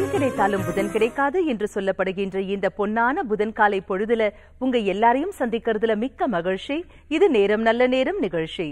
பணம் கிடைத்தாலும் புதன் கிடைக்காது என்று சொல்லப்படுகின்ற இந்த பொன்னான புதன் காலை பொழுதுல உங்க எல்லாரையும் சந்திக்கிறதுல மிக்க மகிழ்ச்சி இது நேரம் நல்ல நேரம் நிகழ்ச்சி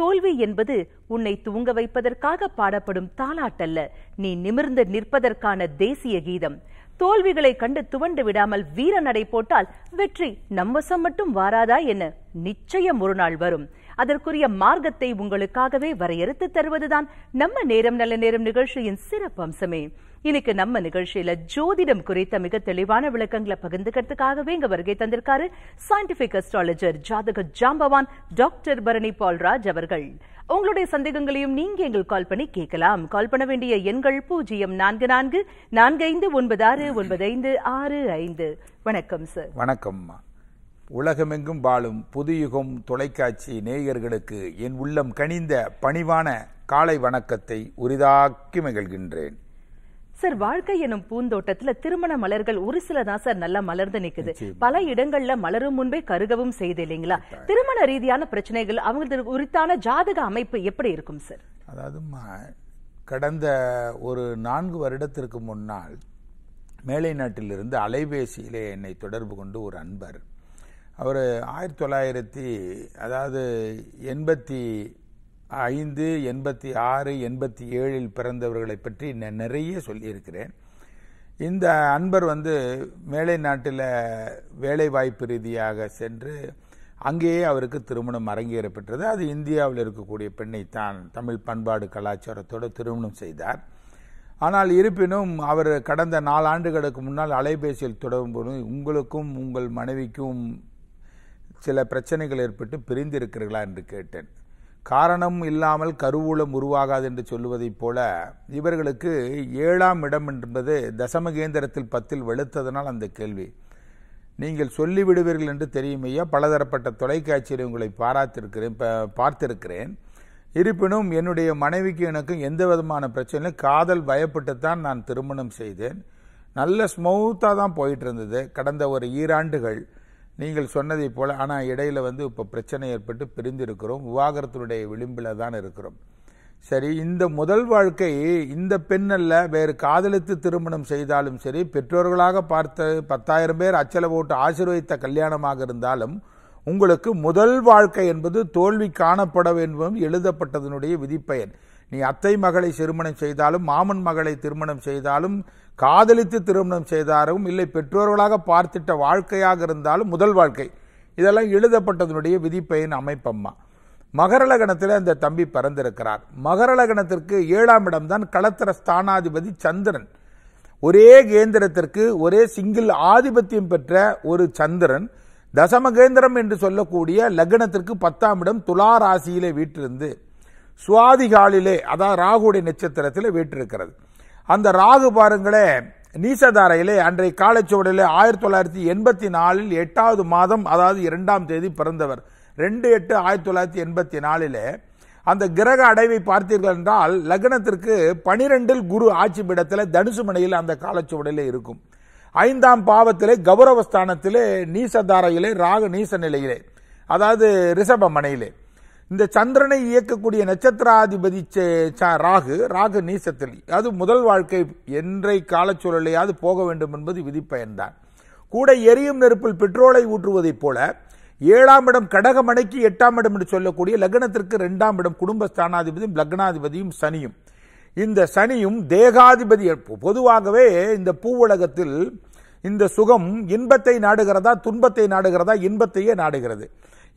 தோல்வி என்பது உன்னை தூங்க வைப்பதற்காக பாடப்படும் தாளாட்டல்ல நீ நிமிர்ந்து நிற்பதற்கான தேசிய கீதம் தோல்விகளை கண்டு துவண்டு விடாமல் வீர நடை போட்டால் வெற்றி நம்ம மட்டும் வாராதா என நிச்சயம் ஒரு நாள் வரும் அதற்குரிய மார்க்கத்தை உங்களுக்காகவே வரையறுத்து தருவதுதான் நம்ம நேரம் நல்ல நேரம் நிகழ்ச்சியின் சிறப்பு அம்சமே இன்னைக்கு நம்ம நிகழ்ச்சியில ஜோதிடம் குறித்த மிக தெளிவான விளக்கங்களை பகிர்ந்துக்கிறதுக்காகவே இங்க வருகை தந்திருக்காரு சயின்டிபிக் அஸ்ட்ராலஜர் ஜாதக ஜாம்பவான் டாக்டர் பரணி பால்ராஜ் அவர்கள் உங்களுடைய சந்தேகங்களையும் நீங்க எங்களுக்கு கால் பண்ணி கேட்கலாம் கால் பண்ண வேண்டிய எண்கள் பூஜ்ஜியம் நான்கு நான்கு நான்கு ஐந்து ஒன்பது ஆறு ஒன்பது ஐந்து ஆறு ஐந்து வணக்கம் சார் வணக்கம்மா உலகமெங்கும் வாழும் புதுயுகம் தொலைக்காட்சி நேயர்களுக்கு என் உள்ளம் கனிந்த பணிவான காலை வணக்கத்தை உரிதாக்கி மகிழ்கின்றேன் சார் வாழ்க்கை எனும் பூந்தோட்டத்துல திருமண மலர்கள் ஒரு சில தான் சார் நல்லா மலர்ந்து நிக்குது பல இடங்கள்ல மலரும் முன்பே கருகவும் செய்து இல்லைங்களா திருமண ரீதியான பிரச்சனைகள் அவங்களுக்கு உரித்தான ஜாதக அமைப்பு எப்படி இருக்கும் சார் அதாவது கடந்த ஒரு நான்கு வருடத்திற்கு முன்னால் மேலை நாட்டிலிருந்து அலைபேசியிலே என்னை தொடர்பு கொண்டு ஒரு அன்பர் அவர் ஆயிரத்தி தொள்ளாயிரத்தி அதாவது எண்பத்தி ஐந்து எண்பத்தி ஆறு எண்பத்தி ஏழில் பிறந்தவர்களை பற்றி நான் நிறைய சொல்லியிருக்கிறேன் இந்த அன்பர் வந்து மேலை நாட்டில் வேலை வாய்ப்பு ரீதியாக சென்று அங்கேயே அவருக்கு திருமணம் அரங்கேறப்பெற்றது அது இந்தியாவில் இருக்கக்கூடிய பெண்ணை தான் தமிழ் பண்பாடு கலாச்சாரத்தோடு திருமணம் செய்தார் ஆனால் இருப்பினும் அவர் கடந்த நாலாண்டுகளுக்கு முன்னால் அலைபேசியில் தொடரும்போது உங்களுக்கும் உங்கள் மனைவிக்கும் சில பிரச்சனைகள் ஏற்பட்டு பிரிந்திருக்கிறீர்களா என்று கேட்டேன் காரணம் இல்லாமல் கருவூலம் உருவாகாது என்று சொல்லுவதைப் போல இவர்களுக்கு ஏழாம் இடம் என்பது தசமகேந்திரத்தில் பத்தில் வெளுத்ததனால் அந்த கேள்வி நீங்கள் சொல்லிவிடுவீர்கள் என்று தெரியுமையா பலதரப்பட்ட தொலைக்காட்சியில் உங்களை பாராத்திருக்கிறேன் பார்த்திருக்கிறேன் இருப்பினும் என்னுடைய மனைவிக்கு எனக்கும் எந்த விதமான பிரச்சனையும் காதல் பயப்பட்டுத்தான் நான் திருமணம் செய்தேன் நல்ல ஸ்மௌத்தாக தான் போயிட்டு இருந்தது கடந்த ஒரு ஈராண்டுகள் நீங்கள் சொன்னதைப் போல் ஆனால் இடையில் வந்து இப்போ பிரச்சனை ஏற்பட்டு பிரிந்திருக்கிறோம் விவாகரத்தினுடைய விளிம்பில் தான் இருக்கிறோம் சரி இந்த முதல் வாழ்க்கை இந்த பெண் அல்ல வேறு காதலித்து திருமணம் செய்தாலும் சரி பெற்றோர்களாக பார்த்த பத்தாயிரம் பேர் அச்சல போட்டு ஆசீர்வதித்த கல்யாணமாக இருந்தாலும் உங்களுக்கு முதல் வாழ்க்கை என்பது தோல்வி காணப்பட வேண்டும் எழுதப்பட்டதனுடைய விதிப்பெயர் நீ அத்தை மகளை திருமணம் செய்தாலும் மாமன் மகளை திருமணம் செய்தாலும் காதலித்து திருமணம் செய்தாரும் இல்லை பெற்றோர்களாக பார்த்திட்ட வாழ்க்கையாக இருந்தாலும் முதல் வாழ்க்கை இதெல்லாம் எழுதப்பட்டதனுடைய விதிப்பயன் அமைப்பம்மா மகரலகணத்தில் அந்த தம்பி பிறந்திருக்கிறார் மகரலகணத்திற்கு ஏழாம் இடம்தான் களத்திர ஸ்தானாதிபதி சந்திரன் ஒரே கேந்திரத்திற்கு ஒரே சிங்கிள் ஆதிபத்தியம் பெற்ற ஒரு சந்திரன் தசமகேந்திரம் என்று சொல்லக்கூடிய லக்னத்திற்கு பத்தாம் இடம் துலா ராசியிலே வீட்டிருந்து சுவாதிகாலிலே அதான் ராகுடைய நட்சத்திரத்தில் வீட்டிருக்கிறது அந்த ராகு பாருங்களே நீசதாரையிலே அன்றைய காலச்சுவடியிலே ஆயிரத்தி தொள்ளாயிரத்தி எண்பத்தி நாலில் எட்டாவது மாதம் அதாவது இரண்டாம் தேதி பிறந்தவர் ரெண்டு எட்டு ஆயிரத்தி தொள்ளாயிரத்தி எண்பத்தி நாலிலே அந்த கிரக அடைவை பார்த்தீர்கள் என்றால் லக்னத்திற்கு பனிரெண்டில் குரு ஆட்சி பீடத்தில் தனுசு மனையில் அந்த காலச்சுவடையிலே இருக்கும் ஐந்தாம் பாவத்திலே கௌரவஸ்தானத்திலே நீசதாரையிலே ராகு நீச நிலையிலே அதாவது ரிஷப மனையிலே இந்த சந்திரனை இயக்கக்கூடிய நட்சத்திராதிபதி ராகு ராகு நீசத்தில் அது முதல் வாழ்க்கை என்றை காலச்சூழலையாவது போக வேண்டும் என்பது விதிப்பயன்தான் கூட எரியும் நெருப்பில் பெட்ரோலை ஊற்றுவதைப் போல ஏழாம் இடம் கடகமடைக்கு எட்டாம் இடம் என்று சொல்லக்கூடிய லக்னத்திற்கு ரெண்டாம் இடம் குடும்ப ஸ்தானாதிபதியும் லக்னாதிபதியும் சனியும் இந்த சனியும் தேகாதிபதி பொதுவாகவே இந்த பூவுலகத்தில் இந்த சுகம் இன்பத்தை நாடுகிறதா துன்பத்தை நாடுகிறதா இன்பத்தையே நாடுகிறது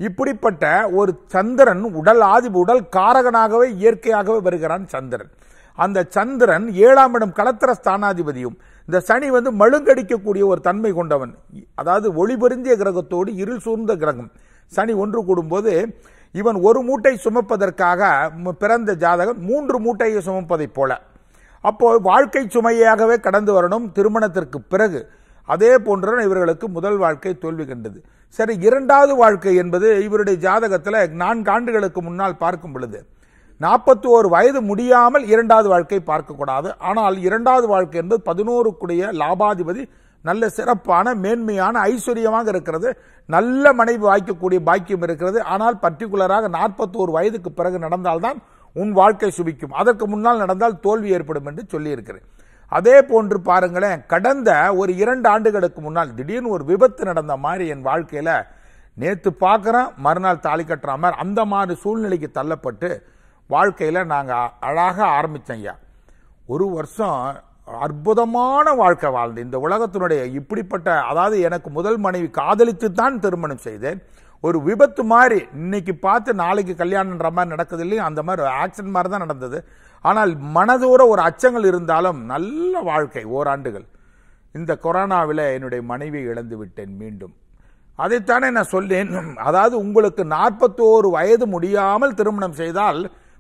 இப்படிப்பட்ட ஒரு சந்திரன் உடல் ஆதி உடல் காரகனாகவே இயற்கையாகவே வருகிறான் சந்திரன் அந்த சந்திரன் ஏழாம் இடம் கலத்திர ஸ்தானாதிபதியும் இந்த சனி வந்து மழுங்கடிக்கக்கூடிய ஒரு தன்மை கொண்டவன் அதாவது ஒளிபெருந்திய கிரகத்தோடு இருள் சூழ்ந்த கிரகம் சனி ஒன்று கூடும்போது இவன் ஒரு மூட்டை சுமப்பதற்காக பிறந்த ஜாதகம் மூன்று மூட்டையை சுமப்பதைப் போல அப்போ வாழ்க்கை சுமையாகவே கடந்து வரணும் திருமணத்திற்கு பிறகு அதே போன்றுதான் இவர்களுக்கு முதல் வாழ்க்கை தோல்வி கண்டது சரி இரண்டாவது வாழ்க்கை என்பது இவருடைய ஜாதகத்தில் நான்கு ஆண்டுகளுக்கு முன்னால் பார்க்கும் பொழுது நாற்பத்தி ஓரு வயது முடியாமல் இரண்டாவது வாழ்க்கை பார்க்கக்கூடாது ஆனால் இரண்டாவது வாழ்க்கை என்பது பதினோருக்குடைய லாபாதிபதி நல்ல சிறப்பான மேன்மையான ஐஸ்வர்யமாக இருக்கிறது நல்ல மனைவி வாய்க்கக்கூடிய பாக்கியம் இருக்கிறது ஆனால் பர்டிகுலராக நாற்பத்தோரு வயதுக்கு பிறகு நடந்தால்தான் உன் வாழ்க்கை சுபிக்கும் அதற்கு முன்னால் நடந்தால் தோல்வி ஏற்படும் என்று சொல்லியிருக்கிறேன் அதே போன்று பாருங்களேன் கடந்த ஒரு இரண்டு ஆண்டுகளுக்கு முன்னால் திடீர்னு ஒரு விபத்து நடந்த மாதிரி என் வாழ்க்கையில் நேற்று பார்க்குறேன் மறுநாள் தாலி கட்டுற மாதிரி அந்த மாதிரி சூழ்நிலைக்கு தள்ளப்பட்டு வாழ்க்கையில் நாங்கள் அழகாக ஆரம்பித்தோம் ஐயா ஒரு வருஷம் அற்புதமான வாழ்க்கை வாழ்ந்து இந்த உலகத்தினுடைய இப்படிப்பட்ட அதாவது எனக்கு முதல் மனைவி காதலித்து தான் திருமணம் செய்தேன் ஒரு விபத்து மாதிரி இன்னைக்கு பார்த்து நாளைக்கு கல்யாணன்ற மாதிரி நடக்குது இல்லையா அந்த மாதிரி ஆக்சிடென்ட் மாதிரி தான் நடந்தது ஆனால் மனதூர ஒரு அச்சங்கள் இருந்தாலும் நல்ல வாழ்க்கை ஓராண்டுகள் இந்த கொரோனாவில் என்னுடைய மனைவி இழந்து விட்டேன் மீண்டும் அதைத்தானே நான் சொன்னேன் அதாவது உங்களுக்கு நாற்பத்தோரு வயது முடியாமல் திருமணம் செய்தால்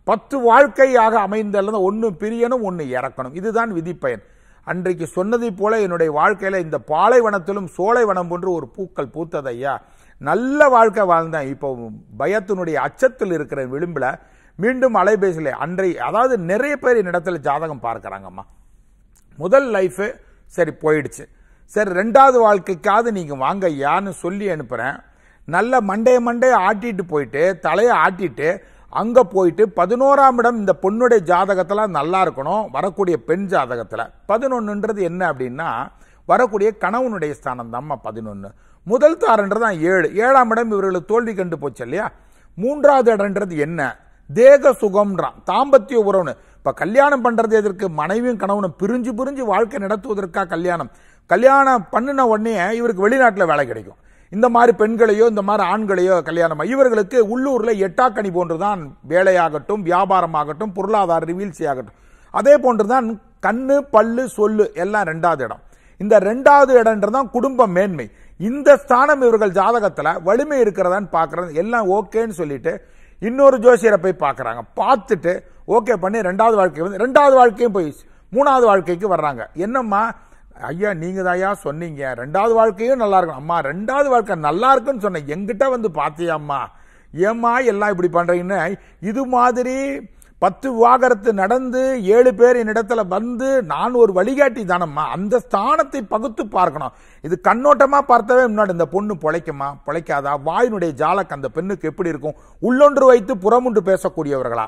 பத்து வாழ்க்கையாக அல்லது ஒன்று பிரியணும் ஒன்று இறக்கணும் இதுதான் விதிப்பயன் அன்றைக்கு சொன்னதைப் போல என்னுடைய வாழ்க்கையில் இந்த பாலைவனத்திலும் சோலைவனம் போன்று ஒரு பூக்கள் பூத்ததையா நல்ல வாழ்க்கை வாழ்ந்தேன் இப்போ பயத்தினுடைய அச்சத்தில் இருக்கிற விளிம்பில் மீண்டும் அலைபேசியில் அன்றை அதாவது நிறைய பேர் என்னிடத்தில் ஜாதகம் பார்க்குறாங்கம்மா முதல் லைஃபு சரி போயிடுச்சு சரி ரெண்டாவது வாழ்க்கைக்காவது நீங்கள் வாங்க யான்னு சொல்லி அனுப்புகிறேன் நல்ல மண்டே மண்டே ஆட்டிட்டு போயிட்டு தலையை ஆட்டிட்டு அங்கே போயிட்டு பதினோராம் இடம் இந்த பொண்ணுடைய ஜாதகத்தில் நல்லா இருக்கணும் வரக்கூடிய பெண் ஜாதகத்தில் பதினொன்றுன்றது என்ன அப்படின்னா வரக்கூடிய கணவனுடைய ஸ்தானம் தான்மா பதினொன்று முதல் தாரன்றது தான் ஏழு ஏழாம் இடம் இவர்களை தோல்வி கண்டு போச்சு இல்லையா மூன்றாவது இடன்றது என்ன தேக சுகம்ன்றான் தாம்பத்திய உறவுன்னு இப்போ கல்யாணம் பண்ணுறது எதற்கு மனைவியும் கணவனும் பிரிஞ்சு பிரிஞ்சு வாழ்க்கை நடத்துவதற்காக கல்யாணம் கல்யாணம் பண்ணின உடனே இவருக்கு வெளிநாட்டில் வேலை கிடைக்கும் இந்த மாதிரி பெண்களையோ இந்த மாதிரி ஆண்களையோ கல்யாணம் இவர்களுக்கு உள்ளூரில் எட்டாக்கணி போன்றுதான் வேலையாகட்டும் வியாபாரமாகட்டும் பொருளாதார ஆகட்டும் அதே போன்றுதான் கண்ணு பல்லு சொல்லு எல்லாம் ரெண்டாவது இடம் இந்த ரெண்டாவது இடம்ன்றதான் குடும்ப மேன்மை இந்த ஸ்தானம் இவர்கள் ஜாதகத்தில் வலிமை இருக்கிறதான்னு பார்க்கறது எல்லாம் ஓகேன்னு சொல்லிட்டு இன்னொரு ஜோசியரை போய் பார்க்குறாங்க பார்த்துட்டு ஓகே பண்ணி ரெண்டாவது வாழ்க்கை வந்து ரெண்டாவது வாழ்க்கையும் போய் மூணாவது வாழ்க்கைக்கு வர்றாங்க என்னம்மா ஐயா நீங்கள் தாயா சொன்னீங்க ரெண்டாவது வாழ்க்கையும் நல்லா இருக்கும் அம்மா ரெண்டாவது வாழ்க்கை நல்லா இருக்குன்னு சொன்னேன் எங்கிட்ட வந்து பார்த்தியாம்மா ஏம்மா எல்லாம் இப்படி பண்ணுறீங்கன்னு இது மாதிரி பத்து விவாகரத்து நடந்து ஏழு பேர் என்னிடத்துல வந்து நான் ஒரு வழிகாட்டி தானம்மா அந்த ஸ்தானத்தை பகுத்து பார்க்கணும் இது கண்ணோட்டமா பார்த்தவே முன்னாடி இந்த பொண்ணு பொழைக்குமா பொழைக்காதா வாயினுடைய ஜாலக்கு அந்த பெண்ணுக்கு எப்படி இருக்கும் உள்ளொன்று வைத்து புறமுண்டு பேசக்கூடியவர்களா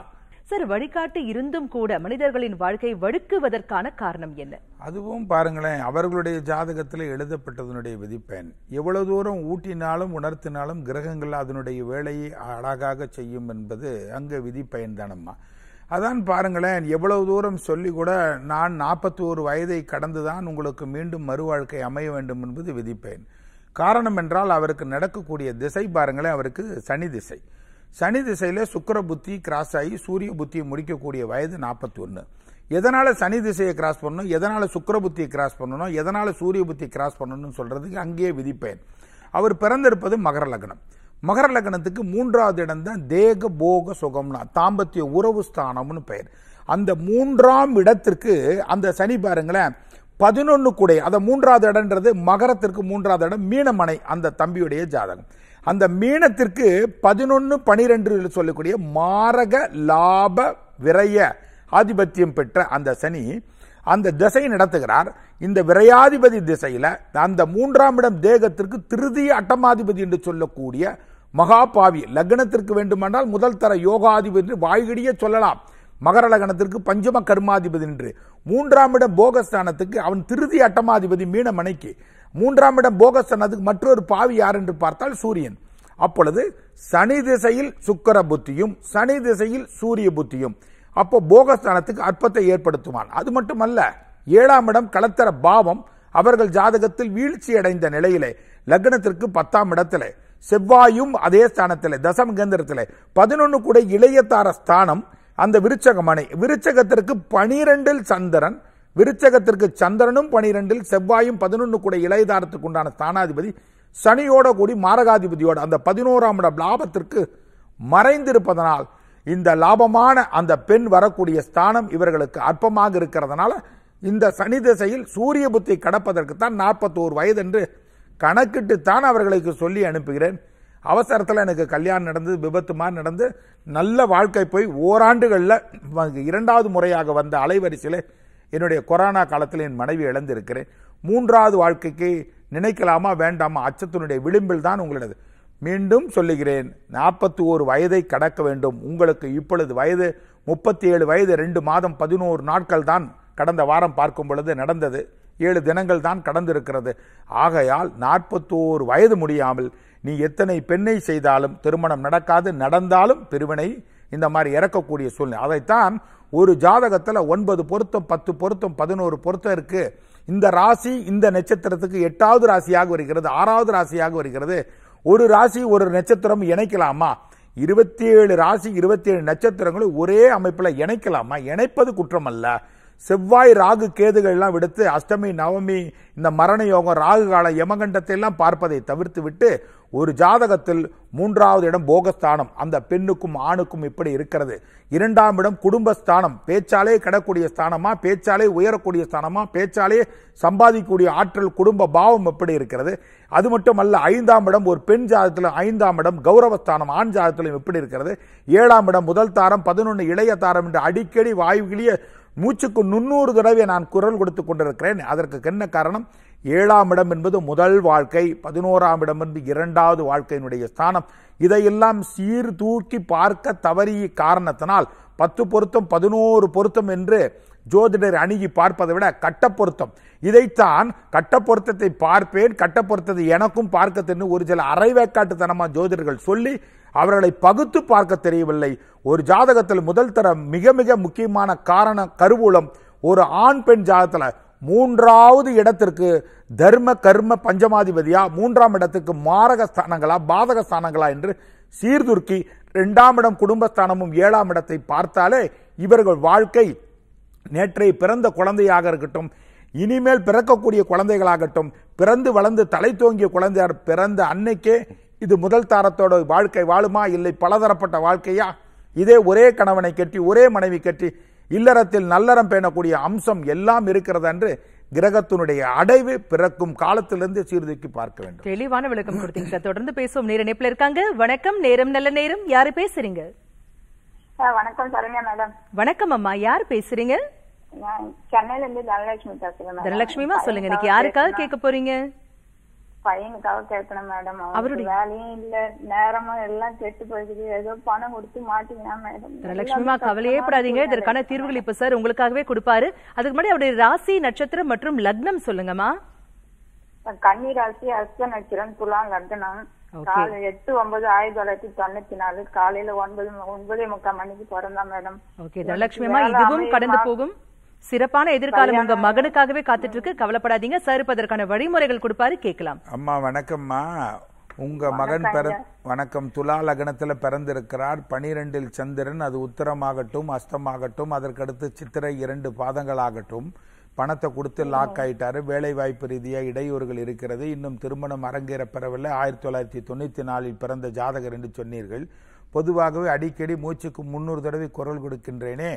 சார் வழிகாட்டு இருந்தும் கூட மனிதர்களின் வாழ்க்கை வடுக்குவதற்கான காரணம் என்ன அதுவும் பாருங்களேன் அவர்களுடைய ஜாதகத்தில் எழுதப்பட்டதனுடைய விதிப்பெண் எவ்வளவு தூரம் ஊட்டினாலும் உணர்த்தினாலும் கிரகங்கள் அதனுடைய வேலையை அழகாக செய்யும் என்பது அங்கே விதிப்பயன் தானம்மா அதான் பாருங்களேன் எவ்வளவு தூரம் சொல்லி கூட நான் நாற்பத்தி ஒரு வயதை கடந்து தான் உங்களுக்கு மீண்டும் மறுவாழ்க்கை அமைய வேண்டும் என்பது விதிப்பேன் காரணம் என்றால் அவருக்கு நடக்கக்கூடிய திசை பாருங்களேன் அவருக்கு சனி திசை சனி திசையில் சுக்கர புத்தி கிராஸ் ஆகி சூரிய புத்தியை முடிக்கக்கூடிய வயது நாற்பத்தி ஒன்று எதனால் சனி திசையை கிராஸ் பண்ணணும் எதனால் சுக்கர புத்தியை கிராஸ் பண்ணணும் எதனால் சூரிய புத்தி கிராஸ் பண்ணணும்னு சொல்கிறதுக்கு அங்கேயே விதிப்பேன் அவர் பிறந்திருப்பது மகர லக்னம் மகர லக்னத்துக்கு மூன்றாவது இடம் தான் தேக போக சுகம்னா தாம்பத்திய உறவு ஸ்தானம்னு பெயர் அந்த மூன்றாம் இடத்திற்கு அந்த சனி பாருங்களேன் பதினொன்று கூடை அந்த மூன்றாவது இடம்ன்றது மகரத்திற்கு மூன்றாவது இடம் மீனமனை அந்த தம்பியுடைய ஜாதகம் அந்த மீனத்திற்கு பதினொன்று பனிரெண்டு சொல்லக்கூடிய மாரக லாப விரைய ஆதிபத்தியம் பெற்ற அந்த சனி அந்த திசை நடத்துகிறார் இந்த விரையாதிபதி திசையில அந்த மூன்றாம் இடம் தேகத்திற்கு திருதிய அட்டமாதிபதி என்று சொல்லக்கூடிய மகாபாவி லக்னத்திற்கு வேண்டுமானால் முதல் தர யோகாதிபதி என்று வாய்கிடியே சொல்லலாம் மகர லக்னத்திற்கு பஞ்சம கர்மாதிபதி என்று மூன்றாம் இடம் போகஸ்தானத்துக்கு அவன் திருதி அட்டமாதிபதி மீனமனைக்கு மூன்றாம் இடம் போகஸ்தானத்துக்கு மற்றொரு பாவி யார் என்று பார்த்தால் சூரியன் அப்பொழுது சனி திசையில் சுக்கர புத்தியும் சனி திசையில் சூரிய புத்தியும் அப்போ போகஸ்தானத்துக்கு அற்பத்தை ஏற்படுத்துவான் அது மட்டுமல்ல ஏழாம் இடம் களத்தர பாவம் அவர்கள் ஜாதகத்தில் வீழ்ச்சி அடைந்த நிலையிலே லக்னத்திற்கு பத்தாம் இடத்திலே செவ்வாயும் அதே ஸ்தானத்தில் தசம் கேந்திரத்தில் பதினொன்று கூட இளையத்தார ஸ்தானம் அந்த மனை விருச்சகத்திற்கு பனிரெண்டில் சந்திரன் விருச்சகத்திற்கு சந்திரனும் பனிரெண்டில் செவ்வாயும் பதினொன்று கூட இளையதாரத்துக்கு உண்டான ஸ்தானாதிபதி சனியோட கூடி மாரகாதிபதியோட அந்த பதினோராம் இடம் லாபத்திற்கு மறைந்திருப்பதனால் இந்த லாபமான அந்த பெண் வரக்கூடிய ஸ்தானம் இவர்களுக்கு அற்பமாக இருக்கிறதுனால இந்த சனி திசையில் சூரிய புத்தி கடப்பதற்கு தான் நாற்பத்தோரு வயது என்று கணக்கிட்டு தான் அவர்களுக்கு சொல்லி அனுப்புகிறேன் அவசரத்தில் எனக்கு கல்யாணம் நடந்தது விபத்து மாதிரி நடந்து நல்ல வாழ்க்கை போய் ஓராண்டுகளில் இரண்டாவது முறையாக வந்த அலைவரிசையில் என்னுடைய கொரோனா காலத்தில் என் மனைவி இழந்திருக்கிறேன் மூன்றாவது வாழ்க்கைக்கு நினைக்கலாமா வேண்டாமா அச்சத்தினுடைய விளிம்பில் தான் உங்களது மீண்டும் சொல்லுகிறேன் நாற்பத்தி ஓரு வயதை கடக்க வேண்டும் உங்களுக்கு இப்பொழுது வயது முப்பத்தி ஏழு வயது ரெண்டு மாதம் பதினோரு நாட்கள் தான் கடந்த வாரம் பார்க்கும் பொழுது நடந்தது ஏழு தினங்கள் தான் கடந்திருக்கிறது ஆகையால் நாற்பத்தோரு வயது முடியாமல் நீ எத்தனை பெண்ணை செய்தாலும் திருமணம் நடக்காது நடந்தாலும் பிரிவினை இந்த மாதிரி இறக்கக்கூடிய சூழ்நிலை அதைத்தான் ஒரு ஜாதகத்தில் ஒன்பது பொருத்தம் பத்து பொருத்தம் பதினோரு பொருத்தம் இருக்குது இந்த ராசி இந்த நட்சத்திரத்துக்கு எட்டாவது ராசியாக வருகிறது ஆறாவது ராசியாக வருகிறது ஒரு ராசி ஒரு நட்சத்திரம் இணைக்கலாமா இருபத்தி ஏழு ராசி இருபத்தி ஏழு நட்சத்திரங்களும் ஒரே அமைப்பில் இணைக்கலாமா இணைப்பது குற்றம் அல்ல செவ்வாய் ராகு கேதுகள்லாம் விடுத்து அஷ்டமி நவமி இந்த மரண யோகம் ராகு கால யமகண்டத்தை எல்லாம் பார்ப்பதை தவிர்த்து விட்டு ஒரு ஜாதகத்தில் மூன்றாவது இடம் போகஸ்தானம் அந்த பெண்ணுக்கும் ஆணுக்கும் இப்படி இருக்கிறது இரண்டாம் இடம் குடும்பஸ்தானம் பேச்சாலே கிடக்கூடிய ஸ்தானமா பேச்சாலே உயரக்கூடிய ஸ்தானமா பேச்சாலே சம்பாதிக்கக்கூடிய ஆற்றல் குடும்ப பாவம் எப்படி இருக்கிறது அது மட்டுமல்ல ஐந்தாம் இடம் ஒரு பெண் ஜாதத்திலும் ஐந்தாம் இடம் கௌரவஸ்தானம் ஆண் ஜாதத்திலும் எப்படி இருக்கிறது ஏழாம் இடம் முதல் தாரம் பதினொன்று இளைய தாரம் என்று அடிக்கடி வாயுகிளிய மூச்சுக்கு நுண்ணூறு தடவை நான் குரல் கொடுத்து கொண்டிருக்கிறேன் அதற்கு என்ன காரணம் ஏழாம் இடம் என்பது முதல் வாழ்க்கை பதினோராம் இடம் என்பது இரண்டாவது வாழ்க்கையினுடைய ஸ்தானம் இதையெல்லாம் சீர் தூக்கி பார்க்க தவறிய காரணத்தினால் பத்து பொருத்தம் பதினோரு பொருத்தம் என்று ஜோதிடர் அணுகி பார்ப்பதை விட கட்ட பொருத்தம் இதைத்தான் கட்ட பொருத்தத்தை பார்ப்பேன் கட்ட பொருத்தத்தை எனக்கும் தென்னு ஒரு சில அரைவேக்காட்டுத்தனமாக ஜோதிடர்கள் சொல்லி அவர்களை பகுத்து பார்க்க தெரியவில்லை ஒரு ஜாதகத்தில் முதல் தர மிக மிக முக்கியமான காரண கருவூலம் ஒரு ஆண் பெண் ஜாதகத்தில் மூன்றாவது இடத்திற்கு தர்ம கர்ம பஞ்சமாதிபதியா மூன்றாம் இடத்துக்கு மாரக ஸ்தானங்களா பாதக ஸ்தானங்களா என்று சீர்துருக்கி இரண்டாம் இடம் குடும்பஸ்தானமும் ஏழாம் இடத்தை பார்த்தாலே இவர்கள் வாழ்க்கை நேற்றை பிறந்த குழந்தையாக இருக்கட்டும் இனிமேல் பிறக்கக்கூடிய குழந்தைகளாகட்டும் பிறந்து வளர்ந்து தலை தோங்கிய குழந்தையார் பிறந்த அன்னைக்கே இது முதல் தாரத்தோட வாழ்க்கை வாழுமா இல்லை பலதரப்பட்ட வாழ்க்கையா இதே ஒரே கணவனை கட்டி ஒரே மனைவி கட்டி இல்லறத்தில் நல்லறம் பேணக்கூடிய அம்சம் எல்லாம் இருக்கிறது என்று கிரகத்தினுடைய அடைவு பிறக்கும் காலத்திலிருந்து சீர்தூக்கி பார்க்க வேண்டும் தெளிவான விளக்கம் கொடுத்தீங்க சார் தொடர்ந்து பேசுவோம் நேர இணைப்பில் இருக்காங்க வணக்கம் நேரம் நல்ல நேரம் யாரு பேசுறீங்க வணக்கம் சரண்யா மேடம் வணக்கம் அம்மா யார் பேசுறீங்க சென்னையில இருந்து தனலட்சுமி பேசுறேன் தனலட்சுமிமா சொல்லுங்க இன்னைக்கு யாருக்காக கேட்க போறீங்க பையனுக்காக கேட்கணும் மேடம் அவருடைய வேலையும் இல்ல நேரமும் எல்லாம் கெட்டு போயிருக்கு ஏதோ பணம் கொடுத்து மாட்டீங்கன்னா மேடம் லட்சுமிமா கவலையே படாதீங்க இதற்கான தீர்வுகள் இப்ப சார் உங்களுக்காகவே கொடுப்பாரு அதுக்கு முன்னாடி அவருடைய ராசி நட்சத்திரம் மற்றும் லக்னம் சொல்லுங்கம்மா கன்னி ராசி அஸ்த நட்சத்திரம் துலாம் லக்னம் காலை எட்டு ஒன்பது ஆயிரத்தி தொள்ளாயிரத்தி தொண்ணூத்தி நாலு காலையில ஒன்பது ஒன்பதே முக்கால் மணிக்கு பிறந்தா மேடம் ஓகே இதுவும் கடந்து போகும் சிறப்பான எதிர்காலம் உங்க மகனுக்காகவே காத்துட்டு இருக்கு கவலைப்படாதீங்க சார் அதற்கான வழிமுறைகள் கொடுப்பாரு கேட்கலாம் அம்மா வணக்கம்மா உங்க மகன் பிற வணக்கம் துலா லக்னத்துல பிறந்திருக்கிறார் பனிரெண்டில் சந்திரன் அது உத்தரமாகட்டும் அஸ்தமாகட்டும் அதற்கடுத்து சித்திரை இரண்டு பாதங்களாகட்டும் பணத்தை கொடுத்து லாக் ஆயிட்டாரு வேலை வாய்ப்பு ரீதியாக இடையூறுகள் இருக்கிறது இன்னும் திருமணம் அரங்கேற பெறவில்லை ஆயிரத்தி தொள்ளாயிரத்தி தொண்ணூத்தி நாலில் பிறந்த ஜாதகர் என்று சொன்னீர்கள் பொதுவாகவே அடிக்கடி மூச்சுக்கு முன்னூறு தடவை குரல் கொடுக்கின்றேனே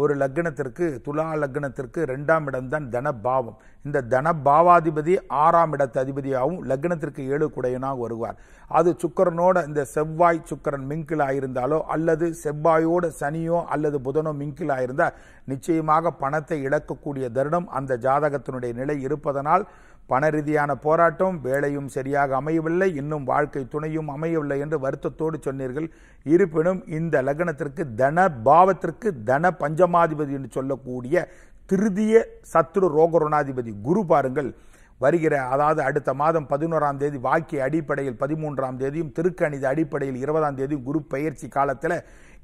ஒரு லக்னத்திற்கு துலா லக்னத்திற்கு ரெண்டாம் இடம்தான் தனபாவம் இந்த தனபாவாதிபதி ஆறாம் இடத்து அதிபதியாகவும் லக்னத்திற்கு ஏழு குடையனாக வருவார் அது சுக்கரனோட இந்த செவ்வாய் சுக்கரன் மிங்கில் ஆயிருந்தாலோ அல்லது செவ்வாயோட சனியோ அல்லது புதனோ மிங்கில் ஆயிருந்தால் நிச்சயமாக பணத்தை இழக்கக்கூடிய தருணம் அந்த ஜாதகத்தினுடைய நிலை இருப்பதனால் பண ரீதியான போராட்டம் வேலையும் சரியாக அமையவில்லை இன்னும் வாழ்க்கை துணையும் அமையவில்லை என்று வருத்தத்தோடு சொன்னீர்கள் இருப்பினும் இந்த லக்னத்திற்கு தன பாவத்திற்கு தன பஞ்சமாதிபதி என்று சொல்லக்கூடிய திருதிய சத்ரு ரோகருணாதிபதி குரு பாருங்கள் வருகிற அதாவது அடுத்த மாதம் பதினோராம் தேதி வாக்கிய அடிப்படையில் பதிமூன்றாம் தேதியும் திருக்கணித அடிப்படையில் இருபதாம் தேதியும் குரு பயிற்சி காலத்தில்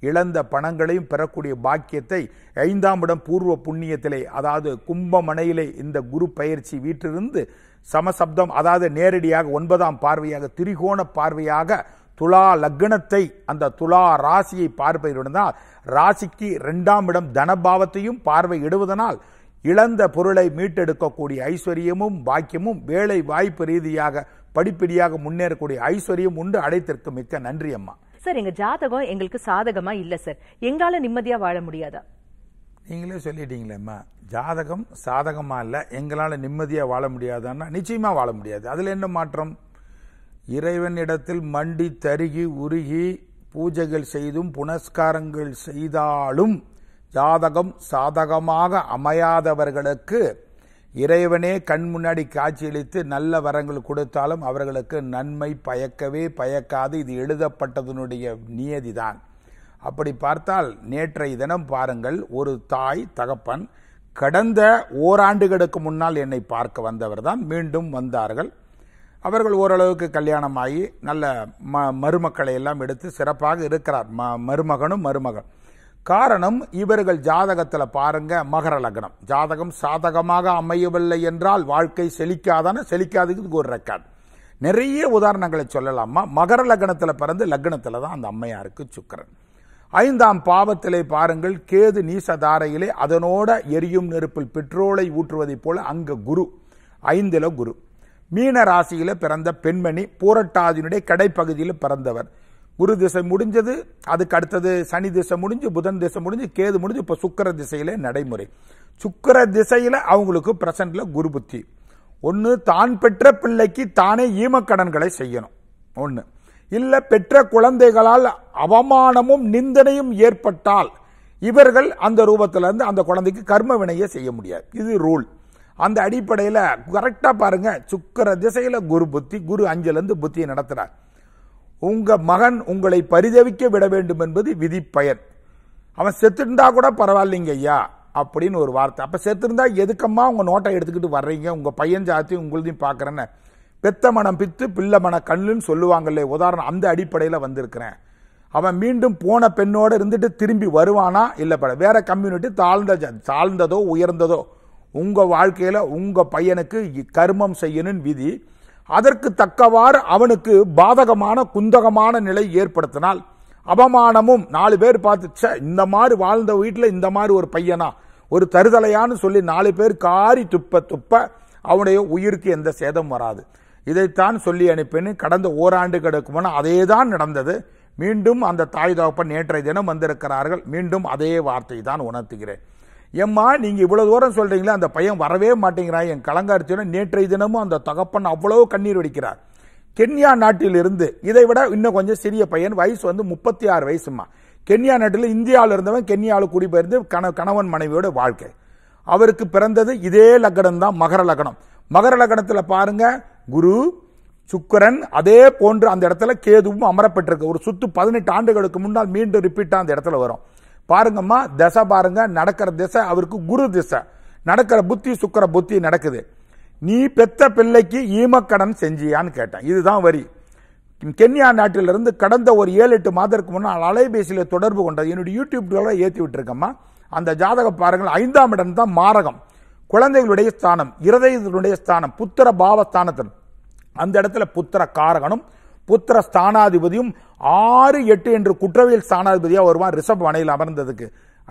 இழந்த பணங்களையும் பெறக்கூடிய பாக்கியத்தை ஐந்தாம் இடம் பூர்வ புண்ணியத்திலே அதாவது கும்பமனையிலே இந்த குரு பயிற்சி வீட்டிலிருந்து சமசப்தம் அதாவது நேரடியாக ஒன்பதாம் பார்வையாக திரிகோண பார்வையாக துலா லக்னத்தை அந்த துலா ராசியை பார்வையிடுவதனால் ராசிக்கு இரண்டாம் இடம் தனபாவத்தையும் பார்வையிடுவதனால் இழந்த பொருளை மீட்டெடுக்கக்கூடிய ஐஸ்வர்யமும் பாக்கியமும் வேலை வாய்ப்பு ரீதியாக படிப்படியாக முன்னேறக்கூடிய ஐஸ்வர்யம் உண்டு அழைத்திற்கு மிக்க நன்றி அம்மா சார் எங்க ஜாதகம் எங்களுக்கு சாதகமா இல்லை சார் எங்களால நிம்மதியா வாழ முடியாதா நீங்களே சொல்லிட்டீங்களேம்மா ஜாதகம் சாதகமா இல்லை எங்களால் நிம்மதியாக வாழ முடியாதான்னா நிச்சயமாக வாழ முடியாது அதில் என்ன மாற்றம் இறைவன் இடத்தில் மண்டி தருகி உருகி பூஜைகள் செய்தும் புனஸ்காரங்கள் செய்தாலும் ஜாதகம் சாதகமாக அமையாதவர்களுக்கு இறைவனே கண் முன்னாடி காட்சியளித்து நல்ல வரங்கள் கொடுத்தாலும் அவர்களுக்கு நன்மை பயக்கவே பயக்காது இது எழுதப்பட்டதனுடைய நியதிதான் அப்படி பார்த்தால் நேற்றைய தினம் பாருங்கள் ஒரு தாய் தகப்பன் கடந்த ஓராண்டுகளுக்கு முன்னால் என்னை பார்க்க வந்தவர் தான் மீண்டும் வந்தார்கள் அவர்கள் ஓரளவுக்கு கல்யாணமாகி நல்ல ம மருமக்களை எல்லாம் எடுத்து சிறப்பாக இருக்கிறார் ம மருமகனும் மருமகன் காரணம் இவர்கள் ஜாதகத்தில் பாருங்க மகர லக்னம் ஜாதகம் சாதகமாக அமையவில்லை என்றால் வாழ்க்கை செழிக்காதான செழிக்காததுக்கு ஒரு ரெக்கார்ட் நிறைய உதாரணங்களை சொல்லலாமா மகர லக்னத்தில் பிறந்து லக்னத்தில் தான் அந்த அம்மையாருக்கு சுக்கரன் ஐந்தாம் பாவத்திலே பாருங்கள் கேது நீசதாரையிலே அதனோட எரியும் நெருப்பில் பெட்ரோலை ஊற்றுவதைப் போல அங்க குரு ஐந்தில குரு மீன ராசியில பிறந்த பெண்மணி பூரட்டாதியினுடைய கடைப்பகுதியில் பிறந்தவர் குரு திசை முடிஞ்சது அதுக்கு அடுத்தது சனி திசை முடிஞ்சு புதன் திசை முடிஞ்சு கேது முடிஞ்சு இப்போ சுக்கர திசையில நடைமுறை சுக்கர திசையில் அவங்களுக்கு பிரசன்ட்ல குரு புத்தி ஒன்று தான் பெற்ற பிள்ளைக்கு தானே ஈமக்கடன்களை செய்யணும் ஒன்று இல்லை பெற்ற குழந்தைகளால் அவமானமும் நிந்தனையும் ஏற்பட்டால் இவர்கள் அந்த ரூபத்திலேருந்து அந்த குழந்தைக்கு கர்ம வினையை செய்ய முடியாது இது ரூல் அந்த அடிப்படையில் கரெக்டாக பாருங்கள் சுக்கர திசையில் குரு புத்தி குரு அஞ்சுலேருந்து புத்தியை நடத்துகிறார் உங்கள் மகன் உங்களை பரிதவிக்க விட வேண்டும் என்பது விதி பயன் அவன் செத்துருந்தா கூட பரவாயில்லைங்க ஐயா அப்படின்னு ஒரு வார்த்தை அப்போ செத்துருந்தா எதுக்கம்மா உங்கள் நோட்டை எடுத்துக்கிட்டு வர்றீங்க உங்கள் பையன் ஜாத்தி உங்களுதையும் பார்க்குறேன்னு பெத்த மனம் பித்து பிள்ளை மன கண்ணுன்னு சொல்லுவாங்கல்ல உதாரணம் அந்த அடிப்படையில் வந்திருக்கிறேன் அவன் மீண்டும் போன பெண்ணோடு இருந்துட்டு திரும்பி வருவானா இல்லை பட வேற கம்யூனிட்டி தாழ்ந்த தாழ்ந்ததோ உயர்ந்ததோ உங்கள் வாழ்க்கையில் உங்கள் பையனுக்கு கர்மம் செய்யணும்னு விதி அதற்கு தக்கவாறு அவனுக்கு பாதகமான குந்தகமான நிலை ஏற்படுத்தினால் அவமானமும் நாலு பேர் பார்த்து இந்த மாதிரி வாழ்ந்த வீட்டில் இந்த மாதிரி ஒரு பையனா ஒரு தருதலையான்னு சொல்லி நாலு பேர் காரி துப்ப துப்ப அவனுடைய உயிருக்கு எந்த சேதம் வராது இதைத்தான் சொல்லி அனுப்பினு கடந்த ஓராண்டு முன்னே அதே தான் நடந்தது மீண்டும் அந்த தாய் தகப்பன் நேற்றைய தினம் வந்திருக்கிறார்கள் மீண்டும் அதே வார்த்தை தான் உணர்த்துகிறேன் எம்மா நீங்கள் இவ்வளோ தூரம் சொல்கிறீங்களே அந்த பையன் வரவே மாட்டேங்கிறான் என் கலங்காரிச்சோன்னா நேற்றைய தினமும் அந்த தகப்பன் அவ்வளவு கண்ணீர் வடிக்கிறார் கென்யா நாட்டிலிருந்து இதை விட இன்னும் கொஞ்சம் சிறிய பையன் வயசு வந்து முப்பத்தி ஆறு வயசுமா கென்யா நாட்டில் இந்தியாவில் இருந்தவன் கென்யாவில் குடிபெயர்ந்து கண கணவன் மனைவியோட வாழ்க்கை அவருக்கு பிறந்தது இதே லக்கணம் தான் மகர லக்கணம் மகர லக்கணத்தில் பாருங்க குரு சுக்கரன் அதே போன்று அந்த இடத்துல கேதுவும் அமரப்பட்டிருக்கு ஒரு சுத்து பதினெட்டு ஆண்டுகளுக்கு முன்னால் மீண்டும் ரிப்பீட்டாக அந்த இடத்துல வரும் பாருங்கம்மா திசை பாருங்க நடக்கிற திசை அவருக்கு குரு திசை நடக்கிற புத்தி சுக்கர புத்தி நடக்குது நீ பெத்த பிள்ளைக்கு ஈமக்கடன் செஞ்சியான்னு கேட்டேன் இதுதான் வரி கென்யா நாட்டிலிருந்து கடந்த ஒரு ஏழு எட்டு மாதத்துக்கு முன்னால் அலைபேசியில் தொடர்பு கொண்டது என்னுடைய யூடியூப் ஏற்றி விட்டுருக்கம்மா அந்த ஜாதக பாருங்கள் ஐந்தாம் இடம் தான் மாரகம் குழந்தைகளுடைய ஸ்தானம் இருதயத்தினுடைய ஸ்தானம் புத்திர பாவஸ்தானத்தின் அந்த இடத்துல புத்திர காரகனும் புத்திர ஸ்தானாதிபதியும் ஆறு எட்டு என்று குற்றவியல் ஸ்தானாதிபதியாக வருவான் ரிஷப் வனையில் அமர்ந்ததுக்கு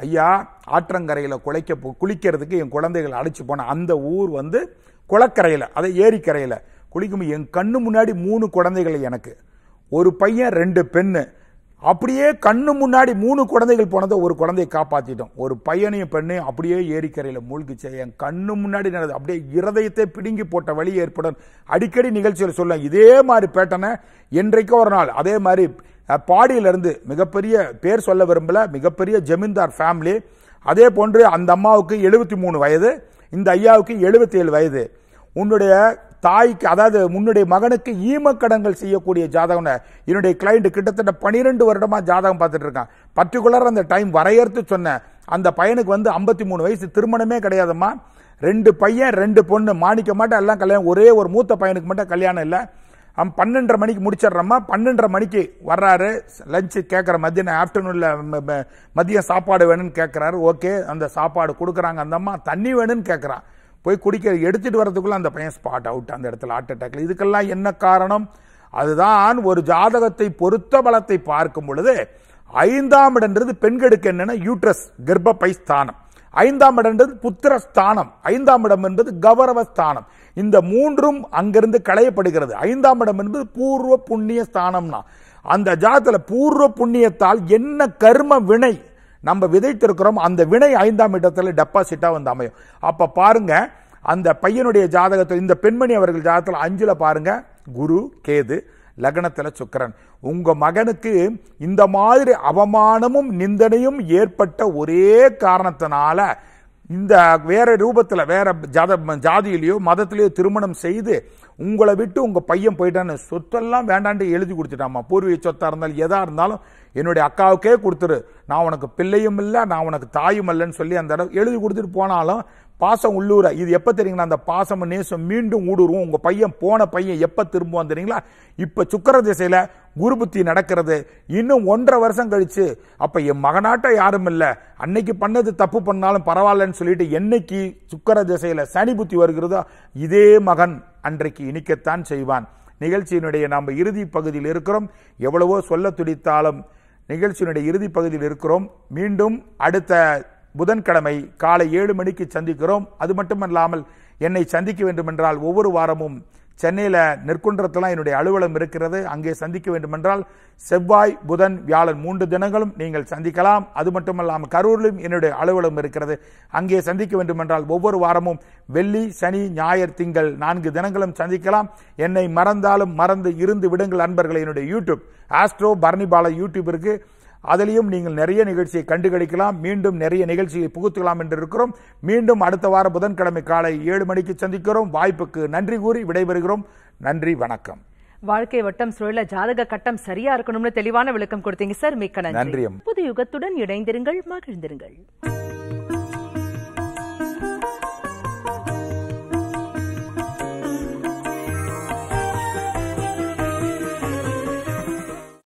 ஐயா ஆற்றங்கரையில் குலைக்க குளிக்கிறதுக்கு என் குழந்தைகள் அழைச்சி போன அந்த ஊர் வந்து குளக்கரையில் அதை ஏரிக்கரையில் குளிக்கும் என் கண்ணு முன்னாடி மூணு குழந்தைகள் எனக்கு ஒரு பையன் ரெண்டு பெண்ணு அப்படியே கண்ணு முன்னாடி மூணு குழந்தைகள் போனதை ஒரு குழந்தையை காப்பாற்றிட்டோம் ஒரு பையனையும் பெண்ணையும் அப்படியே ஏரிக்கரையில் மூழ்கிச்சு என் கண்ணு முன்னாடி நடந்தது அப்படியே இருதயத்தை பிடுங்கி போட்ட வழி ஏற்படும் அடிக்கடி நிகழ்ச்சியில் சொல்ல இதே மாதிரி பேட்டனை என்றைக்கோ ஒரு நாள் அதே மாதிரி பாடியிலிருந்து மிகப்பெரிய பேர் சொல்ல விரும்பல மிகப்பெரிய ஜமீன்தார் ஃபேமிலி அதே போன்று அந்த அம்மாவுக்கு எழுபத்தி மூணு வயது இந்த ஐயாவுக்கு எழுபத்தி ஏழு வயது உன்னுடைய தாய்க்கு அதாவது முன்னுடைய மகனுக்கு ஈமக்கடங்கள் செய்யக்கூடிய ஜாதகம் என்னுடைய கிளைண்ட் கிட்டத்தட்ட பனிரெண்டு வருடமா ஜாதகம் பார்த்துட்டு இருக்கான் பர்டிகுலர் அந்த டைம் வரையறுத்து சொன்னேன் அந்த பையனுக்கு வந்து ஐம்பத்தி மூணு வயசு திருமணமே கிடையாதுமா ரெண்டு பையன் ரெண்டு பொண்ணு மாணிக்க மாட்டேன் எல்லாம் கல்யாணம் ஒரே ஒரு மூத்த பையனுக்கு மட்டும் கல்யாணம் இல்லை அவன் பன்னெண்டரை மணிக்கு முடிச்சிடுறம்மா பன்னெண்டரை மணிக்கு வர்றாரு லஞ்சு கேட்குற மத்தியானம் ஆஃப்டர்நூனில் மதியம் சாப்பாடு வேணும்னு கேட்குறாரு ஓகே அந்த சாப்பாடு கொடுக்குறாங்க அந்த அம்மா தண்ணி வேணும்னு கேட்குறான் போய் குடிக்க எடுத்துகிட்டு வரதுக்குள்ளே அந்த பையன் ஸ்பாட் அவுட் அந்த இடத்துல ஹார்ட் அட்டாக்ல இதுக்கெல்லாம் என்ன காரணம் அதுதான் ஒரு ஜாதகத்தை பொருத்த பலத்தை பார்க்கும் பொழுது ஐந்தாம் இடம்ன்றது பெண்களுக்கு என்னன்னா யூட்ரஸ் கர்ப்பப்பை ஸ்தானம் ஐந்தாம் இடம் என்றது புத்திரஸ்தானம் ஐந்தாம் இடம் என்பது கௌரவஸ்தானம் இந்த மூன்றும் அங்கிருந்து களையப்படுகிறது ஐந்தாம் இடம் என்பது பூர்வ புண்ணிய ஸ்தானம்னா அந்த ஜாதத்தில் பூர்வ புண்ணியத்தால் என்ன கர்ம வினை நம்ம விதைத்திருக்கிறோம் அந்த வினை ஐந்தாம் இடத்துல டெபாசிட்டாக வந்து அமையும் அப்போ பாருங்க அந்த பையனுடைய ஜாதகத்தில் இந்த பெண்மணி அவர்கள் ஜாதகத்தில் அஞ்சில் பாருங்க குரு கேது லக்னத்தில் சுக்கரன் உங்கள் மகனுக்கு இந்த மாதிரி அவமானமும் நிந்தனையும் ஏற்பட்ட ஒரே காரணத்தினால இந்த வேற ரூபத்தில் வேற ஜாத ஜாதியிலையோ மதத்திலேயோ திருமணம் செய்து உங்களை விட்டு உங்கள் பையன் போயிட்டான்னு சொத்தெல்லாம் வேண்டாண்டு எழுதி கொடுத்துட்டாம்மா பூர்வீக சொத்தாக இருந்தாலும் எதாக இருந்தாலும் என்னுடைய அக்காவுக்கே கொடுத்துரு நான் உனக்கு பிள்ளையும் இல்லை நான் உனக்கு தாயும் இல்லைன்னு சொல்லி அந்த இடம் எழுதி கொடுத்துட்டு போனாலும் பாசம் உள்ளூர இது எப்போ தெரியுங்களா அந்த பாசம் நேசம் மீண்டும் ஊடுருவோம் உங்கள் பையன் போன பையன் எப்போ திரும்புவோம் தெரியுங்களா இப்போ சுக்கர திசையில் குரு புத்தி நடக்கிறது இன்னும் ஒன்றரை வருஷம் கழிச்சு அப்போ என் மகனாட்ட யாரும் இல்லை அன்னைக்கு பண்ணது தப்பு பண்ணாலும் பரவாயில்லன்னு சொல்லிட்டு என்னைக்கு சுக்கர திசையில் சனி புத்தி வருகிறதோ இதே மகன் அன்றைக்கு இனிக்கத்தான் செய்வான் நிகழ்ச்சியினுடைய நாம் இறுதி பகுதியில் இருக்கிறோம் எவ்வளவோ சொல்ல துடித்தாலும் நிகழ்ச்சியினுடைய இறுதி பகுதியில் இருக்கிறோம் மீண்டும் அடுத்த புதன்கிழமை காலை ஏழு மணிக்கு சந்திக்கிறோம் அது மட்டுமல்லாமல் என்னை சந்திக்க வேண்டுமென்றால் ஒவ்வொரு வாரமும் சென்னையில் நெற்குன்றத்தெல்லாம் என்னுடைய அலுவலகம் இருக்கிறது அங்கே சந்திக்க வேண்டுமென்றால் செவ்வாய் புதன் வியாழன் மூன்று தினங்களும் நீங்கள் சந்திக்கலாம் அது மட்டுமல்லாமல் கரூரிலும் என்னுடைய அலுவலகம் இருக்கிறது அங்கே சந்திக்க வேண்டுமென்றால் ஒவ்வொரு வாரமும் வெள்ளி சனி ஞாயிறு திங்கள் நான்கு தினங்களும் சந்திக்கலாம் என்னை மறந்தாலும் மறந்து இருந்து விடுங்கள் அன்பர்கள் என்னுடைய யூடியூப் ஆஸ்ட்ரோ பர்னிபால யூடியூப் இருக்குது அதிலையும் நீங்கள் நிறைய நிகழ்ச்சியை கண்டுகளிக்கலாம் மீண்டும் நிறைய நிகழ்ச்சியை புகுத்துக்கலாம் என்று இருக்கிறோம் மீண்டும் அடுத்த வார புதன்கிழமை காலை ஏழு மணிக்கு சந்திக்கிறோம் வாய்ப்புக்கு நன்றி கூறி விடைபெறுகிறோம் நன்றி வணக்கம் வாழ்க்கை வட்டம் சுழல ஜாதக கட்டம் சரியா இருக்கணும்னு தெளிவான விளக்கம் கொடுத்தீங்க சார் மிக்க நன்றி புது யுகத்துடன் இணைந்திருங்கள் மகிழ்ந்திருங்கள்